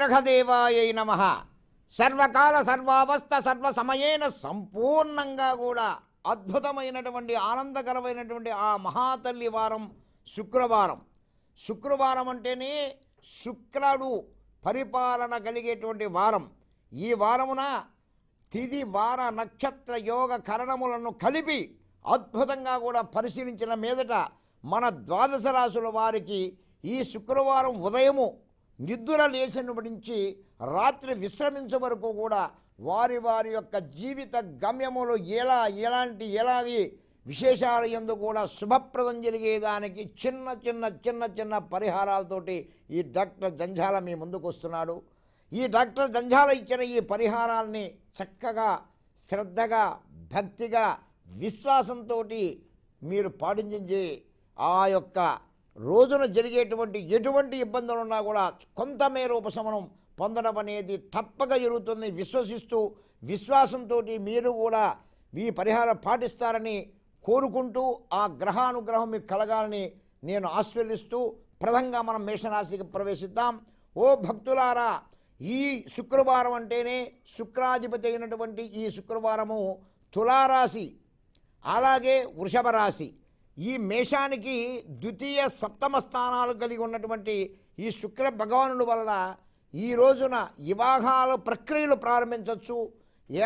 విగ్రహదేవాయ నమ సర్వకాల సర్వావస్థ సర్వసమయేన సంపూర్ణంగా కూడా అద్భుతమైనటువంటి ఆనందకరమైనటువంటి ఆ మహాతల్లి వారం శుక్రవారం శుక్రవారం అంటేనే శుక్రుడు పరిపాలన కలిగేటువంటి వారం ఈ వారమున తిది వార నక్షత్ర యోగ కరణములను కలిపి అద్భుతంగా కూడా పరిశీలించిన మీదట మన ద్వాదశ రాశుల వారికి ఈ శుక్రవారం ఉదయము నిద్ర లేచినప్పటి నుంచి రాత్రి విశ్రమించే వరకు కూడా వారి వారి యొక్క జీవిత గమ్యములు ఎలా ఎలాంటి ఎలాగే విశేషాలు ఎందు కూడా శుభప్రదం జరిగేదానికి చిన్న చిన్న చిన్న చిన్న పరిహారాలతోటి ఈ డాక్టర్ జంజాల మీ ముందుకు వస్తున్నాడు ఈ డాక్టర్ జంజాల ఇచ్చిన ఈ పరిహారాల్ని చక్కగా శ్రద్ధగా భక్తిగా విశ్వాసంతో మీరు పాటించే ఆ యొక్క రోజున జరిగేటువంటి ఎటువంటి ఇబ్బందులు ఉన్నా కూడా కొంతమేర ఉపశమనం పొందడం అనేది తప్పక జరుగుతుంది విశ్వసిస్తూ విశ్వాసంతో మీరు కూడా మీ పరిహారం పాటిస్తారని కోరుకుంటూ ఆ గ్రహానుగ్రహం మీకు కలగాలని నేను ఆస్వాదిస్తూ ప్రధంగా మనం మేషరాశికి ప్రవేశిద్దాం ఓ భక్తులారా ఈ శుక్రవారం అంటేనే శుక్రాధిపతి అయినటువంటి ఈ శుక్రవారము తులారాశి అలాగే వృషభ రాశి ఈ మేషానికి ద్వితీయ సప్తమ స్థానాలు కలిగి ఉన్నటువంటి ఈ శుక్ర భగవానుడు వలన ఈ రోజున వివాహాల ప్రక్రియలు ప్రారంభించవచ్చు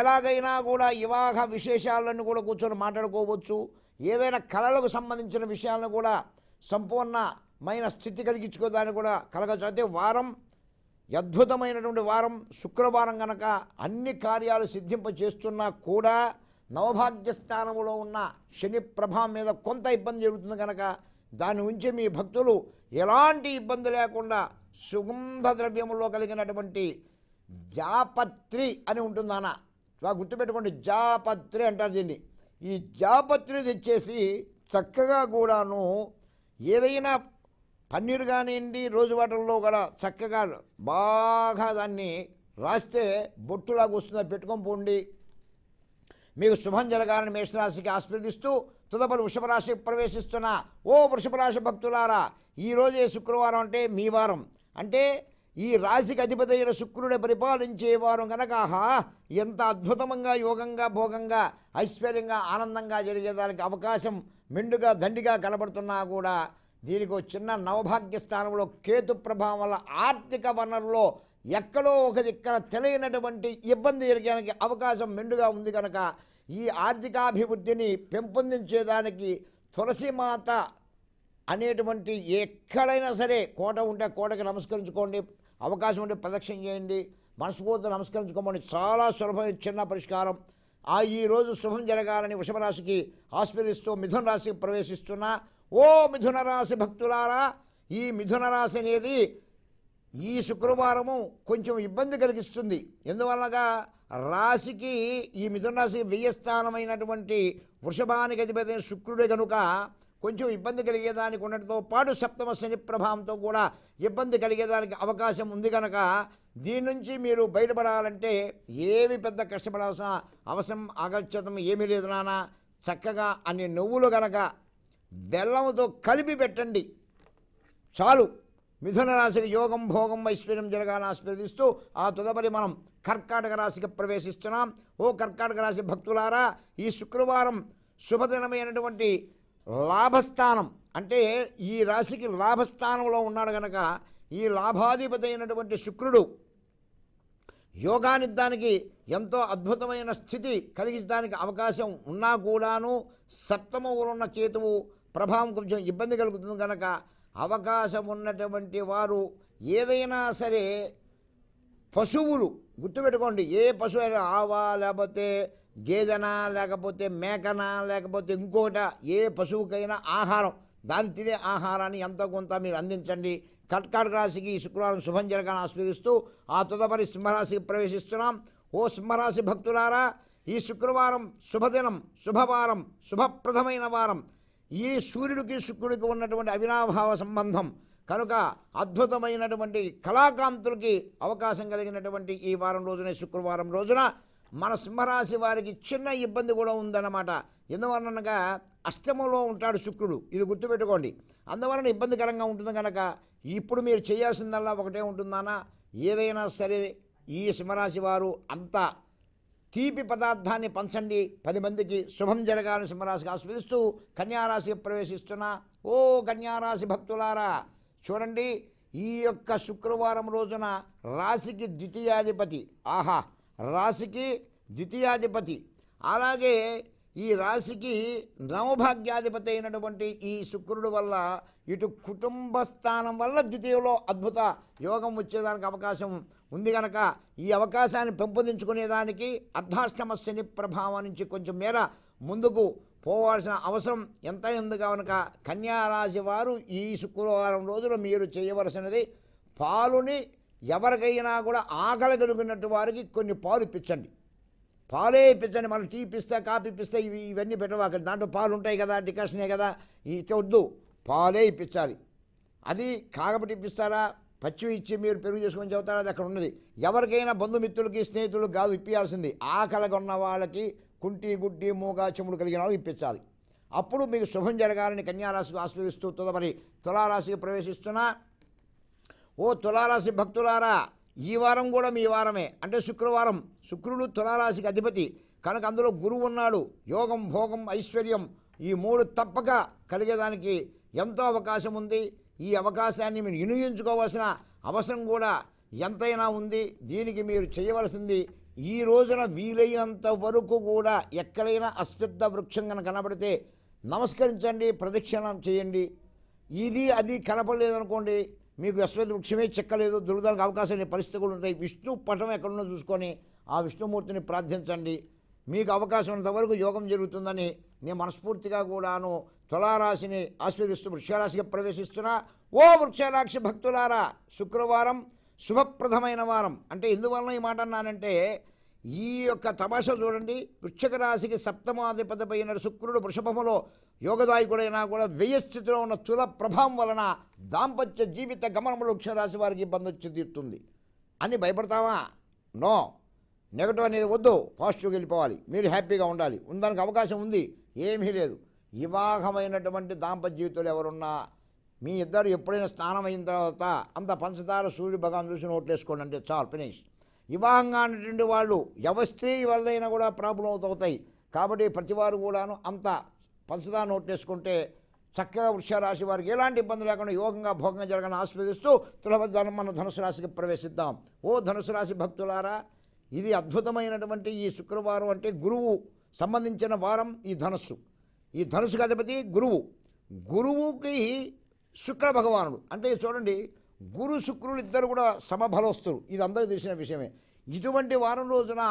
ఎలాగైనా కూడా వివాహ విశేషాలను కూడా కూర్చొని మాట్లాడుకోవచ్చు ఏదైనా కళలకు సంబంధించిన విషయాలను కూడా సంపూర్ణమైన స్థితి కలిగించుకోదాన్ని కూడా కలగచ్చు అయితే వారం అద్భుతమైనటువంటి వారం శుక్రవారం కనుక అన్ని కార్యాలు సిద్ధింప చేస్తున్నా కూడా నవభాగ్య స్థానంలో ఉన్న శని ప్రభావం మీద కొంత ఇబ్బంది జరుగుతుంది కనుక దాని ఉంచి మీ భక్తులు ఎలాంటి ఇబ్బంది లేకుండా సుగంధ ద్రవ్యములో కలిగినటువంటి జాపత్రి అని ఉంటుంది అన్న బాగా గుర్తుపెట్టుకోండి జాపత్రి అంటారు దీన్ని ఈ జాపత్రి తెచ్చేసి చక్కగా కూడాను ఏదైనా పన్నీరు కానివ్వండి రోజు వాటర్లో కూడా చక్కగా బాగా దాన్ని రాస్తే బొట్టులాగా వస్తుంది పెట్టుకొని పోండి మీకు శుభం జరగాలని మేషరాశికి ఆస్వాదిస్తూ తుదపలు వృషభరాశికి ప్రవేశిస్తున్న ఓ వృషభరాశి భక్తులారా ఈరోజు ఏ శుక్రవారం అంటే మీ వారం అంటే ఈ రాశికి అధిపతి అయిన పరిపాలించే పరిపాలించేవారు గనక ఎంత అద్భుతంగా యోగంగా భోగంగా ఐశ్వర్యంగా ఆనందంగా జరిగేదానికి అవకాశం మెండుగా దండిగా కనబడుతున్నా కూడా దీనికి చిన్న నవభాగ్య స్థానంలో కేతు ప్రభావం వల్ల ఆర్థిక వనరులో ఎక్కడో ఒక దిక్కన తెలియనటువంటి ఇబ్బంది ఎరగడానికి అవకాశం మెండుగా ఉంది కనుక ఈ ఆర్థికాభివృద్ధిని పెంపొందించేదానికి తులసిమాత అనేటువంటి ఎక్కడైనా సరే కోట ఉంటే కోటకి నమస్కరించుకోండి అవకాశం ఉంటే ప్రదక్షిణ చేయండి మనస్ఫూర్తి నమస్కరించుకోమని చాలా సులభం చిన్న పరిష్కారం ఆ ఈ రోజు శుభం జరగాలని వృషభరాశికి ఆస్పదిస్తూ మిథున రాశికి ప్రవేశిస్తున్న ఓ మిథున రాశి భక్తులారా ఈ మిథున రాశి అనేది ఈ శుక్రవారము కొంచెం ఇబ్బంది కలిగిస్తుంది ఎందువలనగా రాశికి ఈ మిథున రాశి వ్యయస్థానమైనటువంటి వృషభానికి అధిపతి శుక్రుడే కనుక కొంచెం ఇబ్బంది కలిగేదానికి ఉండటంతో పాటు సప్తమ శని ప్రభావంతో కూడా ఇబ్బంది కలిగేదానికి అవకాశం ఉంది కనుక దీని నుంచి మీరు బయటపడాలంటే ఏమి పెద్ద కష్టపడాల్సిన అవసరం ఆగచ్చతం ఏమీ లేదు నాన్న చక్కగా అన్ని నువ్వులు కనుక బెల్లంతో కలిపి పెట్టండి చాలు మిథున రాశికి యోగం భోగం ఐశ్వర్యం జరగాలని ఆస్వాదిస్తూ ఆ తదుపరి మనం కర్కాటక రాశికి ప్రవేశిస్తున్నాం ఓ కర్కాటక రాశి భక్తులారా ఈ శుక్రవారం శుభదినమైనటువంటి లాభస్థానం అంటే ఈ రాశికి లాభస్థానంలో ఉన్నాడు గనక ఈ లాభాధిపతి అయినటువంటి శుక్రుడు యోగానిద్దానికి ఎంతో అద్భుతమైన స్థితి కలిగించడానికి అవకాశం ఉన్నా కూడాను సప్తమ ఊరున్న కేతువు ప్రభావం కొంచెం ఇబ్బంది కలుగుతుంది కనుక అవకాశం ఉన్నటువంటి వారు ఏదైనా సరే పశువులు గుర్తుపెట్టుకోండి ఏ పశువు అయినా ఆవా లేకపోతే గేదెనా లేకపోతే మేకనా లేకపోతే ఇంకోట ఏ పశువుకైనా ఆహారం దాని తినే ఆహారాన్ని ఎంత కొంత మీరు అందించండి కట్కాడ్ రాశికి ఈ శుక్రవారం శుభం జరగాలని ఆస్వాదిస్తూ ఆ తదుపరి సింహరాశికి ప్రవేశిస్తున్నాం ఓ సింహరాశి భక్తులారా ఈ శుక్రవారం శుభదినం శుభవారం శుభప్రదమైన వారం ఈ సూర్యుడికి శుక్రుడికి ఉన్నటువంటి అవినాభావ సంబంధం కనుక అద్భుతమైనటువంటి కళాకాంతులకి అవకాశం కలిగినటువంటి ఈ వారం రోజున శుక్రవారం రోజున మన సింహరాశి వారికి చిన్న ఇబ్బంది కూడా ఉందన్నమాట ఎందువలనగా అష్టమంలో ఉంటాడు శుక్రుడు ఇది గుర్తుపెట్టుకోండి అందువలన ఇబ్బందికరంగా ఉంటుంది కనుక ఇప్పుడు మీరు చేయాల్సిందల్లా ఒకటే ఉంటుందానా ఏదైనా సరే ఈ సింహరాశి వారు అంతా తీపి పదార్థాన్ని పంచండి పది మందికి శుభం జరగాలని సింహరాశికి ఆస్వాదిస్తూ కన్యారాశికి ప్రవేశిస్తున్న ఓ కన్యారాశి భక్తులారా చూడండి ఈ యొక్క శుక్రవారం రోజున రాశికి ద్వితీయాధిపతి ఆహా రాశికి ద్వితీయాధిపతి అలాగే ఈ రాశికి నవభాగ్యాధిపతి అయినటువంటి ఈ శుక్రుడు వల్ల ఇటు కుటుంబ స్థానం వల్ల ద్వితీయంలో అద్భుత యోగం వచ్చేదానికి అవకాశం ఉంది కనుక ఈ అవకాశాన్ని పెంపొందించుకునేదానికి అర్ధాష్టమ శని ప్రభావం నుంచి కొంచెం మేర ముందుకు పోవాల్సిన అవసరం ఎంత ఉంది కనుక కన్యారాశి వారు ఈ శుక్రవారం రోజున మీరు చేయవలసినది పాలుని ఎవరికైనా కూడా ఆకలి కలిగినట్టు వారికి కొన్ని పాలు ఇప్పించండి పాలే ఇప్పించండి మనం టీ పిస్తా కాఫీ పిస్తా ఇవి ఇవన్నీ పెట్టవాకండి దాంట్లో పాలు ఉంటాయి కదా డికాషనే కదా ఇచ్చొద్దు పాలే ఇప్పించాలి అది కాగబట్టి ఇప్పిస్తారా పచ్చివి ఇచ్చి మీరు పెరుగు చేసుకొని చెబుతారా అది అక్కడ ఉన్నది ఎవరికైనా బంధుమిత్రులకి స్నేహితులకు కాదు ఇప్పియాల్సింది ఆకలిగా ఉన్న వాళ్ళకి కుంటి గుడ్డి మూగ చెముడు కలిగిన వాళ్ళు ఇప్పించాలి అప్పుడు మీకు శుభం జరగాలని కన్యారాశికి ఆస్వాదిస్తూ తదుపరి తులారాశికి ప్రవేశిస్తున్నా ఓ తులారాశి భక్తులారా ఈ వారం కూడా మీ వారమే అంటే శుక్రవారం శుక్రుడు తులారాశికి అధిపతి కనుక అందులో గురువు ఉన్నాడు యోగం భోగం ఐశ్వర్యం ఈ మూడు తప్పక కలిగేదానికి ఎంతో అవకాశం ఉంది ఈ అవకాశాన్ని మీరు వినియోగించుకోవాల్సిన అవసరం కూడా ఎంతైనా ఉంది దీనికి మీరు చేయవలసింది ఈ రోజున వీలైనంత వరకు కూడా ఎక్కడైనా అశ్వద్ద వృక్షంగా కనబడితే నమస్కరించండి ప్రదక్షిణం చేయండి ఇది అది కనపడలేదనుకోండి మీకు యశ్వతి వృక్షమే చెక్కలేదు దుర్గదానికి అవకాశం లేని పరిస్థితి కూడా ఉంటాయి విష్ణు పటం ఎక్కడున్నా చూసుకొని ఆ విష్ణుమూర్తిని ప్రార్థించండి మీకు అవకాశం ఉన్నంతవరకు యోగం జరుగుతుందని నేను మనస్ఫూర్తిగా కూడాను తులారాశిని ఆస్వాదిస్తూ వృక్షారాశిగా ప్రవేశిస్తున్నా ఓ వృక్షరాక్షి భక్తులారా శుక్రవారం శుభప్రదమైన వారం అంటే ఎందువలన ఈ మాట అన్నానంటే ఈ యొక్క తమాష చూడండి వృక్షక రాశికి సప్తమాధిపతిపైన శుక్రుడు వృషభములో యోగదాయకుడైనా కూడా వ్యయస్థితిలో ఉన్న తుల ప్రభావం వలన దాంపత్య జీవిత గమనములు వృక్షరాశి వారికి ఇబ్బంది వచ్చి తీరుతుంది అని భయపడతావా నో నెగటివ్ అనేది వద్దు పాజిటివ్కి వెళ్ళిపోవాలి మీరు హ్యాపీగా ఉండాలి ఉందానికి అవకాశం ఉంది ఏమీ లేదు వివాహమైనటువంటి దాంపత్య జీవితంలో ఎవరున్నా మీ ఇద్దరు ఎప్పుడైనా స్నానం అయిన తర్వాత అంత పంచదార సూర్య భగవాన్ చూసి నోట్లేసుకోండి అంటే చాలు ఫినిష్ వివాహంగా అనేటువంటి వాళ్ళు యవస్త్రీ వల్లైనా కూడా ప్రాబ్లం అవుతాయి కాబట్టి ప్రతివారు కూడాను అంత పంచదా నోట్ చేసుకుంటే చక్కగా వృక్షరాశి వారికి ఎలాంటి ఇబ్బంది లేకుండా యోగంగా భోగంగా జరగాలని ఆస్వాదిస్తూ తులభ మన ధనుసు రాశికి ప్రవేశిద్దాం ఓ ధనుసు రాశి భక్తులారా ఇది అద్భుతమైనటువంటి ఈ శుక్రవారం అంటే గురువు సంబంధించిన వారం ఈ ధనుస్సు ఈ ధనుసుకు అధిపతి గురువు గురువుకి శుక్ర భగవానుడు అంటే చూడండి గురు శుక్రులు ఇద్దరు కూడా సమబలొస్తారు ఇది అందరూ తెలిసిన విషయమే ఇటువంటి వారం రోజున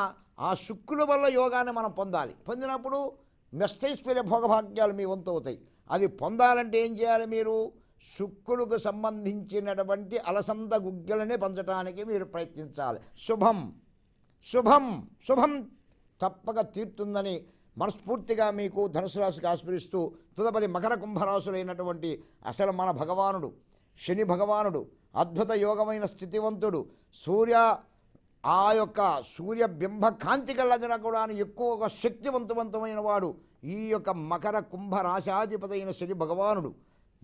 ఆ శుక్రుల వల్ల యోగాన్ని మనం పొందాలి పొందినప్పుడు నష్టైశ్వర్య భోగభాగ్యాలు మీ వంతు అవుతాయి అది పొందాలంటే ఏం చేయాలి మీరు శుక్రులకు సంబంధించినటువంటి అలసంద గుగ్గిలనే పంచడానికి మీరు ప్రయత్నించాలి శుభం శుభం శుభం తప్పక తీరుతుందని మనస్ఫూర్తిగా మీకు ధనుసు రాశికి ఆస్పరిస్తూ తదుపరి మకర కుంభరాశులైనటువంటి అసలు మన భగవానుడు శని భగవానుడు అద్భుత యోగమైన స్థితివంతుడు సూర్య ఆ యొక్క సూర్యబింబ కాంతి కళ్ళజన కూడా ఎక్కువగా శక్తివంతవంతమైన వాడు ఈ యొక్క మకర కుంభ రాశాధిపతైన శని భగవానుడు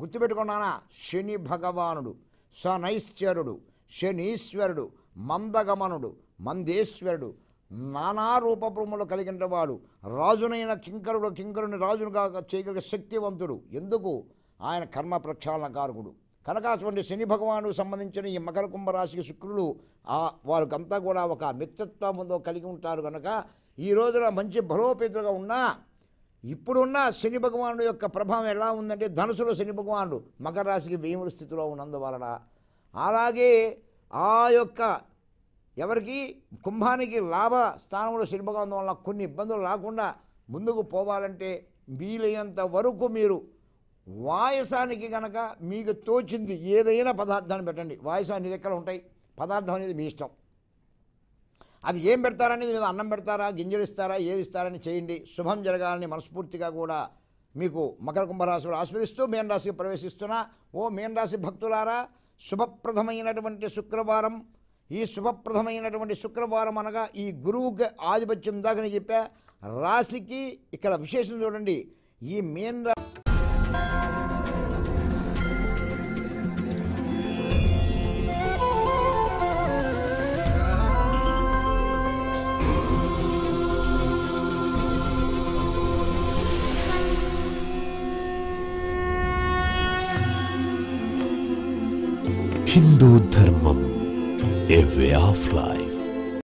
గుర్తుపెట్టుకున్నానా శని భగవానుడు శనైశ్వరుడు శనీశ్వరుడు మందగమనుడు మందేశ్వరుడు నానా రూపభ్రమలు కలిగిన వాడు రాజునైన కింకరుడు కింకరుని రాజునుగా చేయగలిగే శక్తివంతుడు ఎందుకు ఆయన కర్మ ప్రక్షాళనకారకుడు కనుక అటువంటి శని భగవాను సంబంధించిన ఈ మకర కుంభరాశికి శుక్రులు వారికంతా కూడా ఒక మిత్రత్వంలో కలిగి ఉంటారు కనుక ఈ రోజున మంచి బలోపేతులుగా ఉన్నా ఇప్పుడున్న శని భగవానుడు యొక్క ప్రభావం ఎలా ఉందంటే ధనుసులో శని భగవానుడు మకర రాశికి భీముడు స్థితిలో ఉన్నందువలన అలాగే ఆ యొక్క ఎవరికి కుంభానికి లాభ స్థానంలో శని భగవానం వల్ల కొన్ని ఇబ్బందులు రాకుండా ముందుకు పోవాలంటే వీలైనంత వరకు మీరు వాయసానికి కనుక మీకు తోచింది ఏదైనా పదార్థాన్ని పెట్టండి వాయసం అన్ని దగ్గర ఉంటాయి పదార్థం అనేది మీ ఇష్టం అది ఏం పెడతారనేది మీద అన్నం పెడతారా గింజలు ఇస్తారా ఏది ఇస్తారని చేయండి శుభం జరగాలని మనస్ఫూర్తిగా కూడా మీకు మకర కుంభరాశులు ఆస్వాదిస్తూ మీనరాశికి ప్రవేశిస్తున్నా ఓ మీనరాశి భక్తులారా శుభప్రదమైనటువంటి శుక్రవారం ఈ శుభప్రదమైనటువంటి శుక్రవారం అనగా ఈ గురువుకి ఆధిపత్యం దాకని చెప్పా రాశికి ఇక్కడ విశేషం చూడండి ఈ మీనరా हिंदू धर्म ए वे ऑफ लाइफ